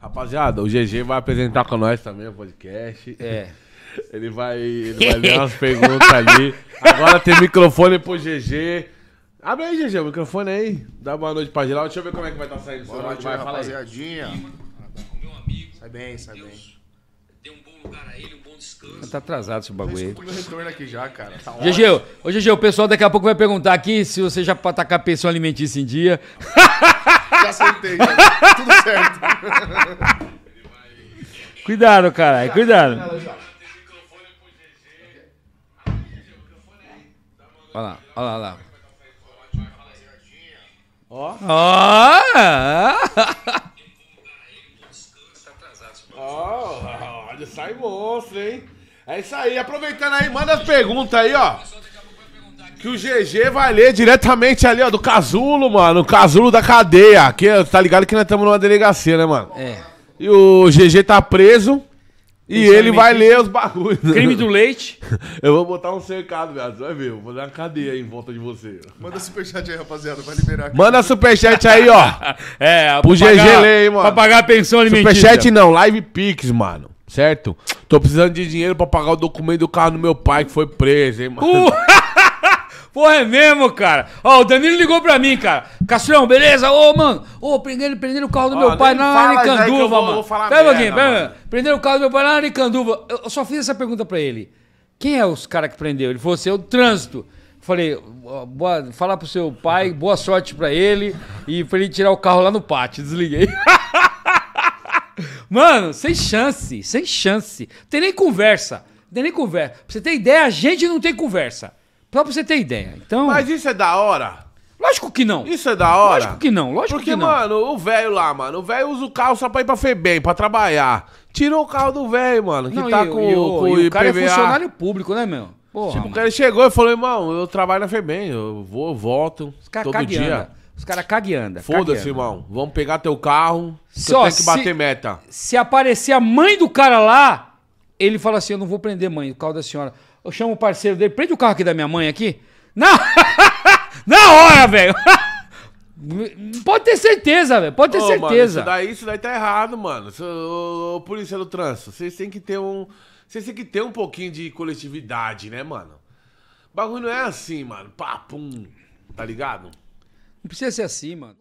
Rapaziada, o GG vai apresentar com nós também o podcast. É. Ele vai, ele vai ler umas perguntas ali. Agora tem microfone pro GG. Abre aí, GG, o microfone aí. Dá boa noite pra geral. Deixa eu ver como é que vai estar tá saindo o seu noite, vai, rapaziadinha. Tá meu amigo. Sai bem, sai Deus. bem. Dê um bom lugar a ele, um bom descanso. Tá atrasado esse bagulho aí. Tá eu retorno aqui já, cara. Tá GG, ô GG, o pessoal daqui a pouco vai perguntar aqui se você já tá com a pensão alimentícia em dia. já sentei. Tudo certo. Cuidado, caralho, cuidado. Olha lá, olha lá. Ó. Ó! Ó, olha, sai monstro, hein? É isso aí, aproveitando aí, manda as perguntas aí, ó. Que o GG vai ler diretamente ali, ó, do casulo, mano. O casulo da cadeia. Aqui, tá ligado que nós estamos numa delegacia, né, mano? É. E o GG tá preso. E Exatamente. ele vai ler os bagulhos. Crime do leite. Eu vou botar um cercado, viado. Você vai ver. Eu vou dar uma cadeia em volta de você. Manda superchat aí, rapaziada. Vai liberar aqui. Manda superchat aí, ó. é, pro pagar, GG ler, hein, mano. Pra pagar a pensão alimentícia. Superchat não, Live Pix, mano. Certo? Tô precisando de dinheiro pra pagar o documento do carro do meu pai que foi preso, hein, mano. Uh! Porra, é mesmo, cara. Ó, o Danilo ligou pra mim, cara. Castrão, beleza? Ô, mano. Ô, prenderam, prenderam o carro do Ó, meu pai na Aricanduva, mano. Vou, vou falar pera aqui, pera mano. Prenderam o carro do meu pai na Aricanduva. Eu só fiz essa pergunta pra ele. Quem é os caras que prendeu? Ele falou assim, é o trânsito. Falei, boa, falar pro seu pai, boa sorte pra ele. E pra ele tirar o carro lá no pátio. Desliguei. Mano, sem chance, sem chance. Não tem nem conversa. Não tem nem conversa. Pra você ter ideia, a gente não tem conversa. Só pra você ter ideia. Então, Mas isso é da hora. Lógico que não. Isso é da hora. Lógico que não, lógico Porque, que não. Porque, mano, o velho lá, mano, o velho usa o carro só pra ir pra Febem, pra trabalhar. Tirou o carro do velho, mano, que não, tá e, com, e o, com e o IPVA. cara é funcionário público, né, meu? Porra, tipo, mano. o cara chegou e falou, irmão, eu trabalho na Febem, eu vou, eu volto, Os cara todo dia. Os caras cague anda. Foda-se, irmão. Vamos pegar teu carro, você tem que bater se, meta. Se aparecer a mãe do cara lá, ele fala assim, eu não vou prender mãe, o carro da senhora eu chamo o parceiro dele, prende o carro aqui da minha mãe aqui. Na, na hora, velho. Pode ter certeza, velho. Pode ter Ô, certeza. Mano, isso, daí, isso daí tá errado, mano. Ô, polícia do trânsito, vocês têm que ter um. Vocês têm que ter um pouquinho de coletividade, né, mano? O bagulho não é assim, mano. Papum. Tá ligado? Não precisa ser assim, mano.